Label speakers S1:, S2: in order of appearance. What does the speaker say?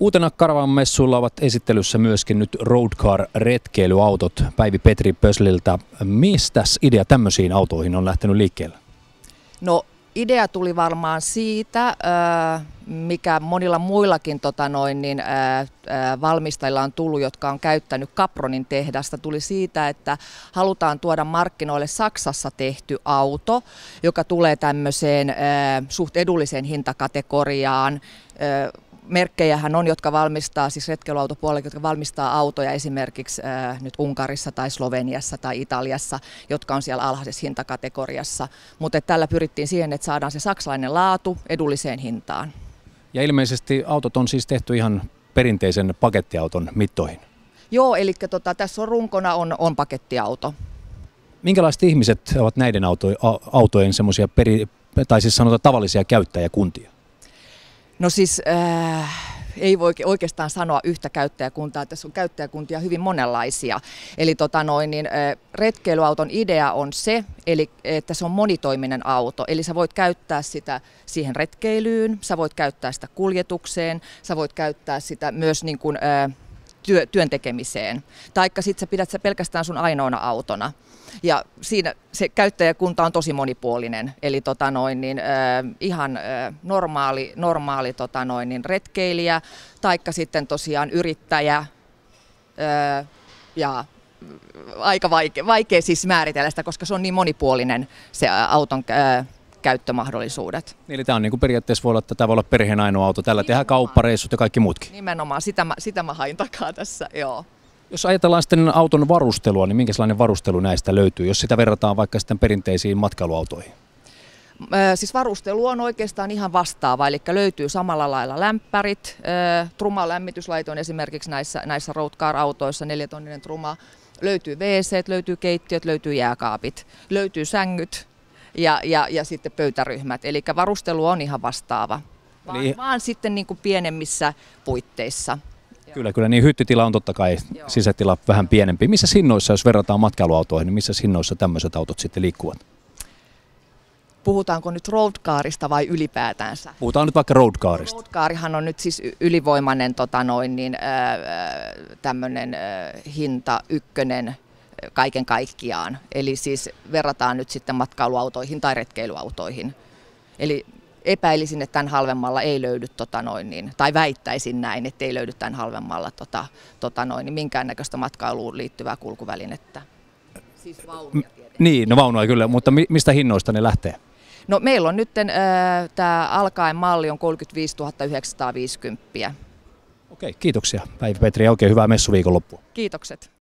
S1: Uutena Karavan messuilla ovat esittelyssä myöskin nyt roadcar-retkeilyautot. Päivi Petri Pösliltä, mistä idea tämmöisiin autoihin on lähtenyt liikkeelle?
S2: No idea tuli varmaan siitä, mikä monilla muillakin tota noin, niin, valmistajilla on tullut, jotka on käyttänyt Capronin tehdasta, tuli siitä, että halutaan tuoda markkinoille Saksassa tehty auto, joka tulee tämmöiseen suht edulliseen hintakategoriaan merkkejähän on, jotka valmistaa, siis retkeilyautopuolella, jotka valmistaa autoja esimerkiksi ää, nyt Unkarissa tai Sloveniassa tai Italiassa, jotka on siellä alhaisessa hintakategoriassa. Mutta tällä pyrittiin siihen, että saadaan se saksalainen laatu edulliseen hintaan.
S1: Ja ilmeisesti autot on siis tehty ihan perinteisen pakettiauton mittoihin.
S2: Joo, eli tota, tässä on runkona on, on pakettiauto.
S1: Minkälaiset ihmiset ovat näiden auto, autojen semmoisia tai siis sanotaan tavallisia käyttäjäkuntia?
S2: No siis äh, ei voi oikeastaan sanoa yhtä käyttäjäkuntaa, tässä on käyttäjäkuntia hyvin monenlaisia. Eli tota noin, niin, äh, retkeilyauton idea on se, eli, että se on monitoiminen auto, eli sä voit käyttää sitä siihen retkeilyyn, sä voit käyttää sitä kuljetukseen, sä voit käyttää sitä myös niin kuin, äh, työ, työn tekemiseen. Taikka sitten sä pidät sä pelkästään sun ainoana autona ja siinä se käyttäjäkunta on tosi monipuolinen, eli tota noin, niin, äh, ihan äh, normaali, normaali tota noin, niin retkeilijä, taikka sitten tosiaan yrittäjä äh, ja aika vaikea, vaikea siis määritellä sitä, koska se on niin monipuolinen se auton äh, käyttömahdollisuudet.
S1: Eli tämä on niin kuin periaatteessa voi olla, että tämä voi olla perheen ainoa auto. Tällä tehdään kauppareissut ja kaikki muutkin.
S2: Nimenomaan, sitä mä, sitä mä hain takaa tässä, joo.
S1: Jos ajatellaan sitten auton varustelua, niin minkälainen varustelu näistä löytyy, jos sitä verrataan vaikka sitten perinteisiin matkailuautoihin?
S2: Siis varustelu on oikeastaan ihan vastaava, eli löytyy samalla lailla lämpärit, truma on esimerkiksi näissä, näissä roadcar-autoissa, neljätonninen truma, löytyy wc löytyy keittiöt, löytyy jääkaapit, löytyy sängyt ja, ja, ja sitten pöytäryhmät, eli varustelu on ihan vastaava, vaan, niin. vaan sitten niin kuin pienemmissä puitteissa.
S1: Kyllä, kyllä, niin hyttitila on totta kai Joo. sisätila vähän pienempi. Missä hinnoissa, jos verrataan matkailuautoihin, niin missä hinnoissa tämmöiset autot sitten liikkuvat?
S2: Puhutaanko nyt roadcarista vai ylipäätänsä?
S1: Puhutaan nyt vaikka roadcarista.
S2: Roadcarihan on nyt siis ylivoimainen tota noin, niin, tämmöinen hinta ykkönen kaiken kaikkiaan. Eli siis verrataan nyt sitten matkailuautoihin tai retkeilyautoihin. Eli epäilisin, että tämän halvemmalla ei löydy, tota noin, niin, tai väittäisin näin, että ei löydy tämän halvemmalla tota, tota noin, niin minkäännäköistä matkailuun liittyvää kulkuvälinettä.
S1: Siis vaunuja tietenkin. Niin, no vaunua kyllä, mutta mi- mistä hinnoista ne lähtee?
S2: No meillä on nyt äh, tämä alkaen malli on 35 950.
S1: Okei, kiitoksia Päivi Petri ja oikein hyvää messuviikonloppua.
S2: Kiitokset.